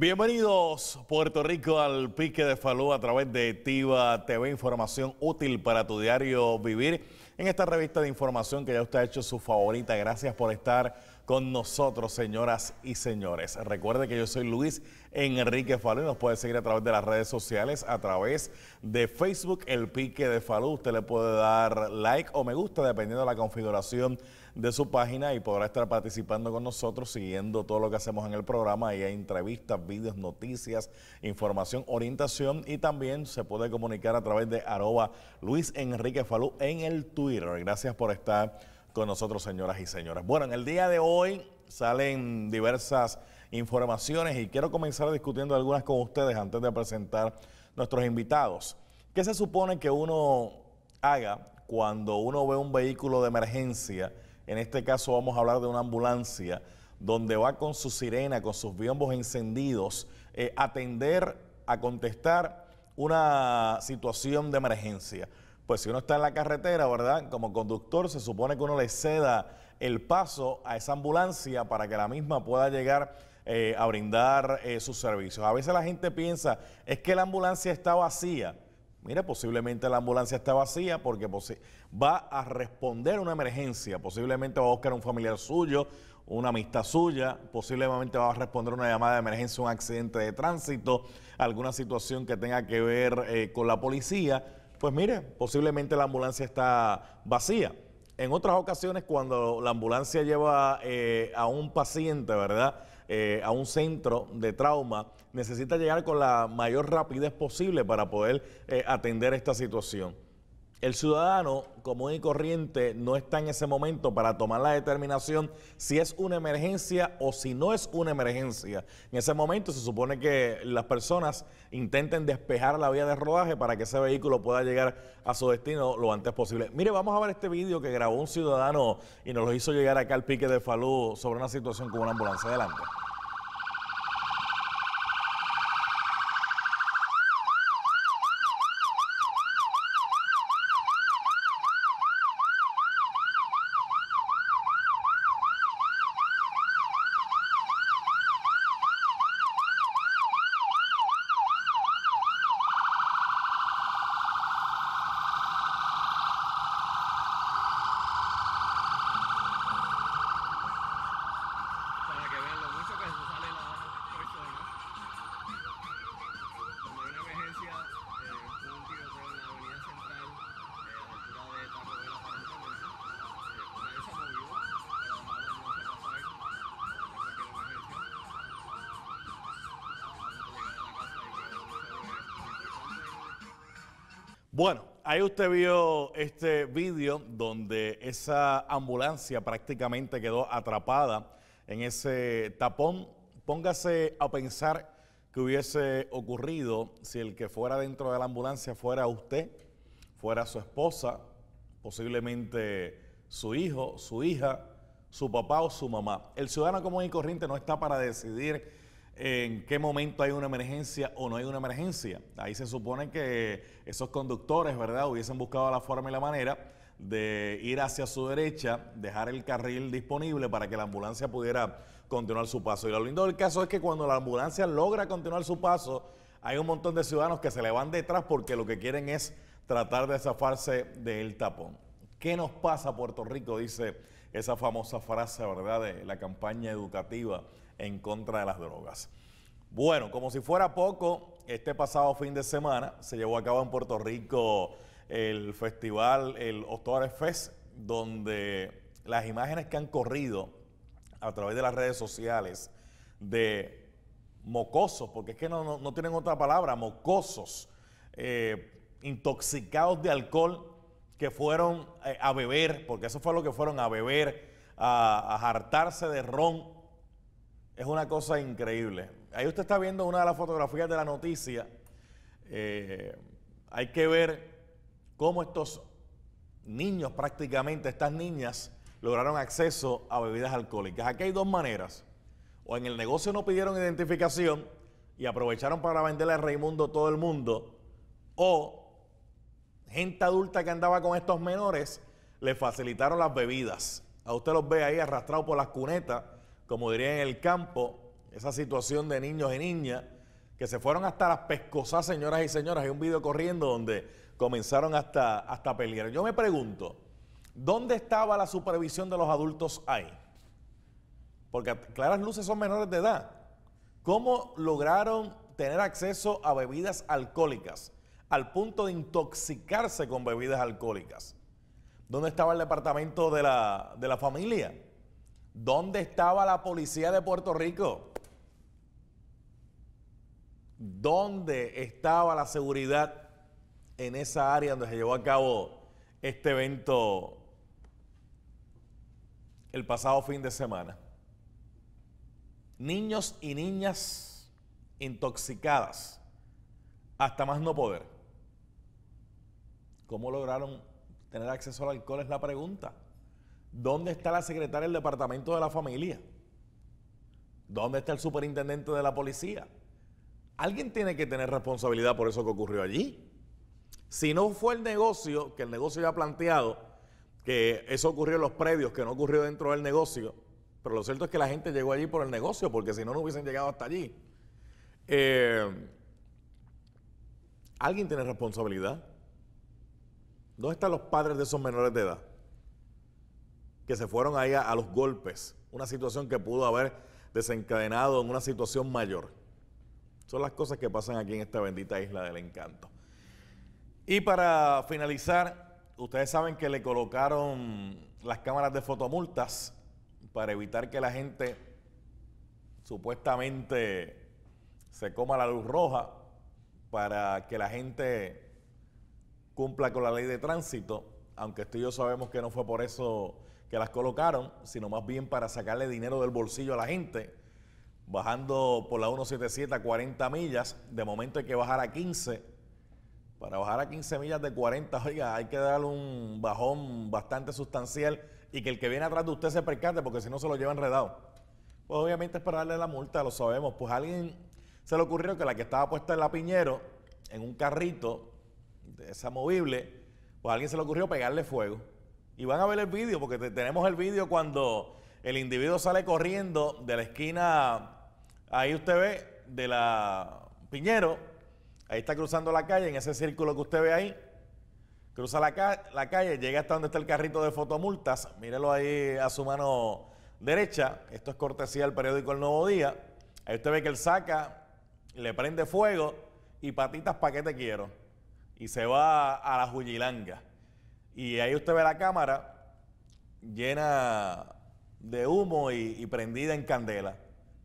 Bienvenidos Puerto Rico al Pique de Falú a través de Tiva TV, información útil para tu diario vivir en esta revista de información que ya usted ha hecho su favorita. Gracias por estar con nosotros, señoras y señores. Recuerde que yo soy Luis Enrique Falú y nos puede seguir a través de las redes sociales, a través de Facebook, El Pique de Falú. Usted le puede dar like o me gusta dependiendo de la configuración de su página y podrá estar participando con nosotros, siguiendo todo lo que hacemos en el programa. Ahí hay entrevistas, vídeos, noticias, información, orientación y también se puede comunicar a través de arroba Luis Enrique Falú en el Twitter. Gracias por estar con nosotros, señoras y señores. Bueno, en el día de hoy salen diversas informaciones y quiero comenzar discutiendo algunas con ustedes antes de presentar nuestros invitados. ¿Qué se supone que uno haga cuando uno ve un vehículo de emergencia? En este caso vamos a hablar de una ambulancia donde va con su sirena, con sus biombos encendidos, eh, atender a contestar una situación de emergencia pues si uno está en la carretera, ¿verdad? Como conductor se supone que uno le ceda el paso a esa ambulancia para que la misma pueda llegar eh, a brindar eh, sus servicios. A veces la gente piensa, es que la ambulancia está vacía. Mire, posiblemente la ambulancia está vacía porque va a responder una emergencia, posiblemente va a buscar a un familiar suyo, una amistad suya, posiblemente va a responder una llamada de emergencia, un accidente de tránsito, alguna situación que tenga que ver eh, con la policía pues mire, posiblemente la ambulancia está vacía. En otras ocasiones, cuando la ambulancia lleva eh, a un paciente, ¿verdad? Eh, a un centro de trauma, necesita llegar con la mayor rapidez posible para poder eh, atender esta situación el ciudadano común y corriente no está en ese momento para tomar la determinación si es una emergencia o si no es una emergencia. En ese momento se supone que las personas intenten despejar la vía de rodaje para que ese vehículo pueda llegar a su destino lo antes posible. Mire, vamos a ver este vídeo que grabó un ciudadano y nos lo hizo llegar acá al pique de Falú sobre una situación con una ambulancia. Adelante. Bueno, ahí usted vio este vídeo donde esa ambulancia prácticamente quedó atrapada en ese tapón. Póngase a pensar que hubiese ocurrido si el que fuera dentro de la ambulancia fuera usted, fuera su esposa, posiblemente su hijo, su hija, su papá o su mamá. El ciudadano común y corriente no está para decidir en qué momento hay una emergencia o no hay una emergencia. Ahí se supone que esos conductores, ¿verdad?, hubiesen buscado la forma y la manera de ir hacia su derecha, dejar el carril disponible para que la ambulancia pudiera continuar su paso. Y lo lindo del caso es que cuando la ambulancia logra continuar su paso, hay un montón de ciudadanos que se le van detrás porque lo que quieren es tratar de zafarse del tapón. ¿Qué nos pasa Puerto Rico? Dice esa famosa frase, ¿verdad?, de la campaña educativa en contra de las drogas. Bueno, como si fuera poco, este pasado fin de semana se llevó a cabo en Puerto Rico el festival, el Ostores Fest, donde las imágenes que han corrido a través de las redes sociales de mocosos, porque es que no, tienen otra palabra, mocosos, eh, intoxicados de alcohol que fueron eh, a beber, porque eso fue lo que fueron a beber, a, a hartarse de ron. Es una cosa increíble. Ahí usted está viendo una de las fotografías de la noticia. Eh, hay que ver cómo estos niños, prácticamente estas niñas, lograron acceso a bebidas alcohólicas. Aquí hay dos maneras. O en el negocio no pidieron identificación y aprovecharon para venderle a Raimundo todo el mundo. O gente adulta que andaba con estos menores, le facilitaron las bebidas. A usted los ve ahí arrastrados por las cunetas, como diría en el campo, esa situación de niños y niñas que se fueron hasta las pescosas, señoras y señores. Hay un video corriendo donde comenzaron hasta, hasta pelear. Yo me pregunto, ¿dónde estaba la supervisión de los adultos ahí? Porque claras luces son menores de edad. ¿Cómo lograron tener acceso a bebidas alcohólicas? al punto de intoxicarse con bebidas alcohólicas? ¿Dónde estaba el departamento de la, familia? ¿Dónde estaba la policía de Puerto Rico? ¿Dónde estaba la seguridad en esa área donde se llevó a cabo este evento el pasado fin de semana? Niños y niñas intoxicadas hasta más no poder. ¿Cómo lograron tener acceso al alcohol? Es la pregunta. ¿Dónde está la secretaria del Departamento de la Familia? ¿Dónde está el superintendente de la policía? Alguien tiene que tener responsabilidad por eso que ocurrió allí. Si no fue el negocio, que el negocio ya ha planteado, que eso ocurrió en los predios, que no ocurrió dentro del negocio, pero lo cierto es que la gente llegó allí por el negocio, porque si no, no hubiesen llegado hasta allí. Eh, alguien tiene responsabilidad. ¿Dónde están los padres de esos menores de edad? Que se fueron ahí a, a los golpes. Una situación que pudo haber desencadenado en una situación mayor. Son las cosas que pasan aquí en esta bendita isla del encanto. Y para finalizar, ustedes saben que le colocaron las cámaras de fotomultas para evitar que la gente supuestamente se coma la luz roja, para que la gente cumpla con la ley de tránsito, aunque usted y yo sabemos que no fue por eso que las colocaron, sino más bien para sacarle dinero del bolsillo a la gente, bajando por la 177 a 40 millas, de momento hay que bajar a 15. Para bajar a 15 millas de 40, oiga, hay que darle un bajón bastante sustancial y que el que viene atrás de usted se percate porque si no se lo lleva enredado. Pues obviamente es para darle la multa, lo sabemos. Pues a alguien se le ocurrió que la que estaba puesta en la Piñero, en un carrito, esa movible, pues a alguien se le ocurrió pegarle fuego. Y van a ver el vídeo, porque tenemos el vídeo cuando el individuo sale corriendo de la esquina, ahí usted ve, de la Piñero, ahí está cruzando la calle, en ese círculo que usted ve ahí, cruza la, calle, llega hasta donde está el carrito de fotomultas, mírelo ahí a su mano derecha, esto es cortesía del periódico El Nuevo Día, ahí usted ve que él saca, le prende fuego y patitas pa' qué te quiero y se va a la jujilanga Y ahí usted ve la cámara llena de humo y, prendida en candela.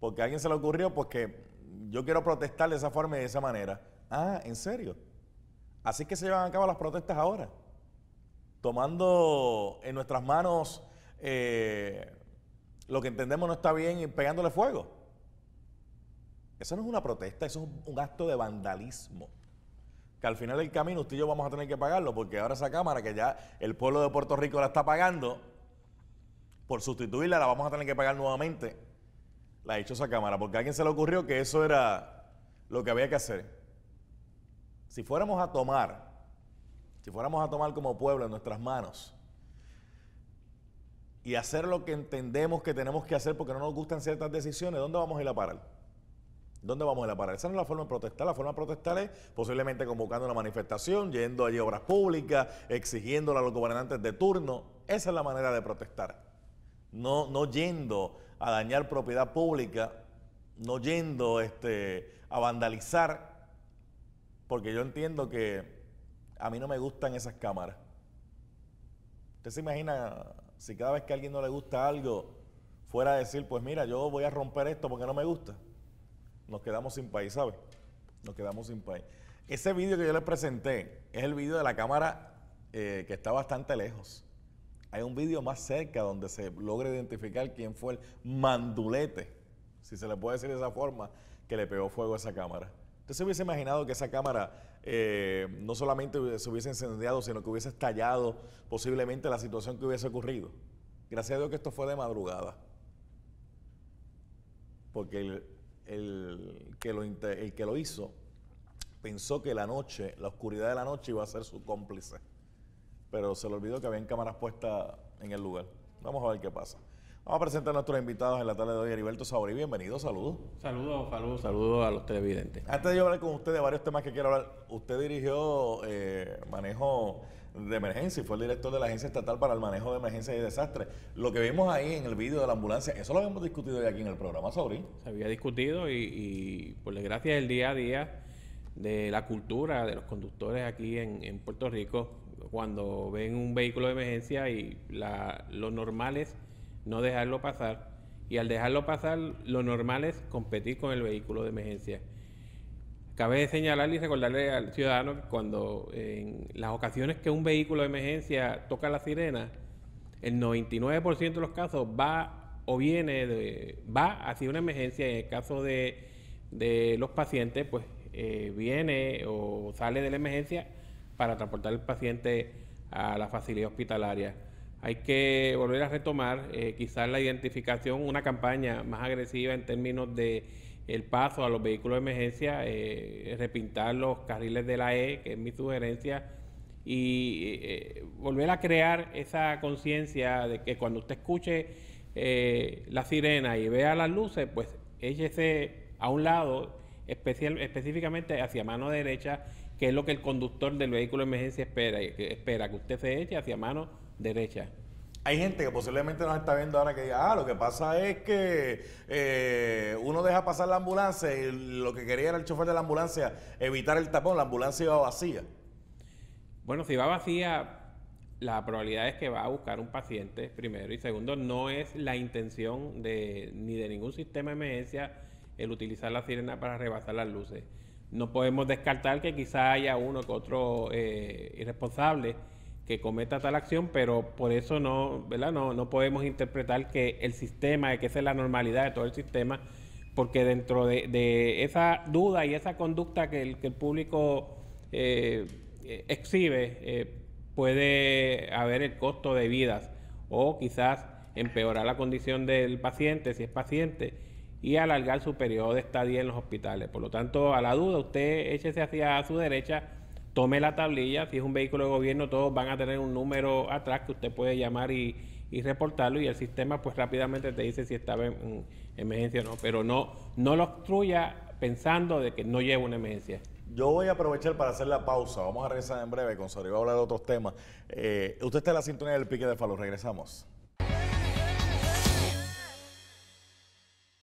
Porque a alguien se le ocurrió, porque yo quiero protestar de esa forma y de esa manera. Ah, ¿en serio? Así que se llevan a cabo las protestas ahora. Tomando en nuestras manos eh, lo que entendemos no está bien y pegándole fuego. Eso no es una protesta, eso es un acto de vandalismo que al final del camino usted y yo vamos a tener que pagarlo, porque ahora esa Cámara que ya el pueblo de Puerto Rico la está pagando, por sustituirla la vamos a tener que pagar nuevamente, la ha hecho esa Cámara, porque a alguien se le ocurrió que eso era lo que había que hacer. Si fuéramos a tomar, si fuéramos a tomar como pueblo en nuestras manos y hacer lo que entendemos que tenemos que hacer porque no nos gustan ciertas decisiones, ¿dónde vamos a ir a parar? ¿Dónde vamos a ir a parar? Esa no es la forma de protestar. La forma de protestar es posiblemente convocando una manifestación, yendo allí a obras públicas, exigiéndole a los gobernantes de turno. Esa es la manera de protestar. No, no yendo a dañar propiedad pública, no yendo este, a vandalizar, porque yo entiendo que a mí no me gustan esas cámaras. Usted se imagina si cada vez que a alguien no le gusta algo, fuera a decir, pues mira, yo voy a romper esto porque no me gusta nos quedamos sin país, ¿sabe? Nos quedamos sin país. Ese vídeo que yo le presenté es el vídeo de la cámara eh, que está bastante lejos. Hay un vídeo más cerca donde se logra identificar quién fue el mandulete, si se le puede decir de esa forma, que le pegó fuego a esa cámara. Usted se hubiese imaginado que esa cámara eh, no solamente se hubiese encendido, sino que hubiese estallado posiblemente la situación que hubiese ocurrido. Gracias a Dios que esto fue de madrugada. Porque el, el que lo, que lo hizo pensó que la noche, la oscuridad de la noche iba a ser su cómplice. Pero se le olvidó que habían cámaras puestas en el lugar. Vamos a ver qué pasa. Vamos a presentar a nuestros invitados en la tarde de hoy. Heriberto Sabori, bienvenido, saludos. Saludos, saludos, saludos a los televidentes. Antes de yo hablar con usted de varios temas que quiero hablar, usted dirigió eh, manejo de emergencia y fue el director de la Agencia Estatal para el Manejo de Emergencias y Desastres. Lo que vimos ahí en el vídeo de la ambulancia, eso lo habíamos discutido ya aquí en el programa, sobre. Se había discutido y, y por desgracia el día a día de la cultura de los conductores aquí en, Puerto Rico, cuando ven un vehículo de emergencia y la, lo normal es no dejarlo pasar y al dejarlo pasar lo normal es competir con el vehículo de emergencia. Cabe señalar y recordarle al ciudadano que cuando en las ocasiones que un vehículo de emergencia toca la sirena, el 99% de los casos va o viene, de, va hacia una emergencia. En el caso de, los pacientes, pues eh, viene o sale de la emergencia para transportar al paciente a la facilidad hospitalaria. Hay que volver a retomar eh, quizás la identificación, una campaña más agresiva en términos de el paso a los vehículos de emergencia, eh, repintar los carriles de la E, que es mi sugerencia, y eh, eh, volver a crear esa conciencia de que cuando usted escuche la sirena y vea las luces, pues échese a un lado, específicamente hacia mano derecha, que es lo que el conductor del vehículo de emergencia espera, espera que usted se eche hacia mano derecha hay gente que posiblemente nos está viendo ahora que diga, ah, lo que pasa es que eh, uno deja pasar la ambulancia y lo que quería era el chofer de la ambulancia evitar el tapón, la ambulancia iba vacía. Bueno, si va vacía, la probabilidad es que va a buscar un paciente primero y segundo, no es la intención de, ni de ningún sistema de emergencia el utilizar la sirena para rebasar las luces. No podemos descartar que quizá haya uno que otro eh, irresponsable que cometa tal acción, pero por eso no, ¿verdad? No, podemos interpretar que el sistema, que esa es la normalidad de todo el sistema, porque dentro de, esa duda y esa conducta que el, público eh, eh, exhibe, eh, puede haber el costo de vidas o quizás empeorar la condición del paciente, si es paciente, y alargar su periodo de estadía en los hospitales. Por lo tanto, a la duda, usted échese hacia su derecha tome la tablilla, si es un vehículo de gobierno, todos van a tener un número atrás que usted puede llamar y, reportarlo y el sistema pues rápidamente te dice si estaba en, emergencia o no, pero no, no lo obstruya pensando de que no lleva una emergencia. Yo voy a aprovechar para hacer la pausa. Vamos a regresar en breve. Con y voy a hablar de otros temas. Eh, usted está en la sintonía del pique de Falo. Regresamos.